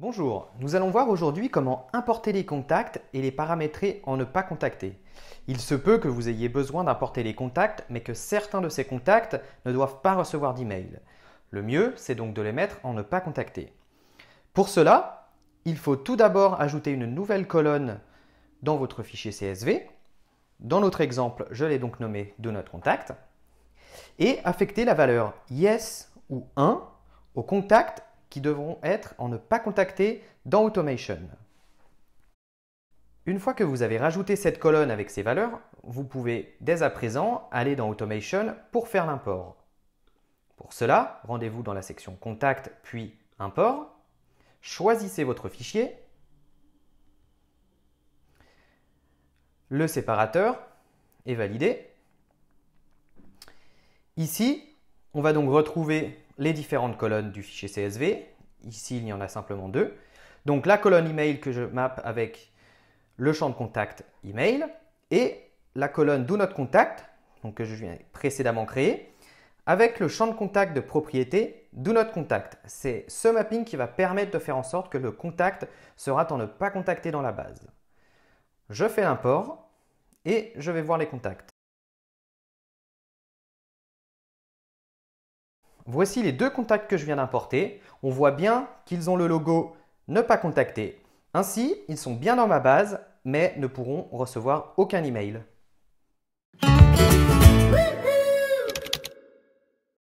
Bonjour, nous allons voir aujourd'hui comment importer les contacts et les paramétrer en ne pas contacter. Il se peut que vous ayez besoin d'importer les contacts, mais que certains de ces contacts ne doivent pas recevoir d'email. Le mieux, c'est donc de les mettre en ne pas contacter. Pour cela, il faut tout d'abord ajouter une nouvelle colonne dans votre fichier CSV. Dans notre exemple, je l'ai donc nommé « de notre contact. Et affecter la valeur yes ou 1 au contact qui devront être en ne pas contacter dans Automation. Une fois que vous avez rajouté cette colonne avec ses valeurs, vous pouvez dès à présent aller dans Automation pour faire l'import. Pour cela, rendez-vous dans la section Contact puis Import, choisissez votre fichier, le séparateur est validé. Ici, on va donc retrouver les différentes colonnes du fichier CSV. Ici, il y en a simplement deux. Donc la colonne email que je map avec le champ de contact email et la colonne do not contact donc que je viens précédemment créer avec le champ de contact de propriété do not contact. C'est ce mapping qui va permettre de faire en sorte que le contact sera en ne pas contacter dans la base. Je fais l'import et je vais voir les contacts. voici les deux contacts que je viens d'importer. On voit bien qu'ils ont le logo ne pas contacter. Ainsi, ils sont bien dans ma base, mais ne pourront recevoir aucun email.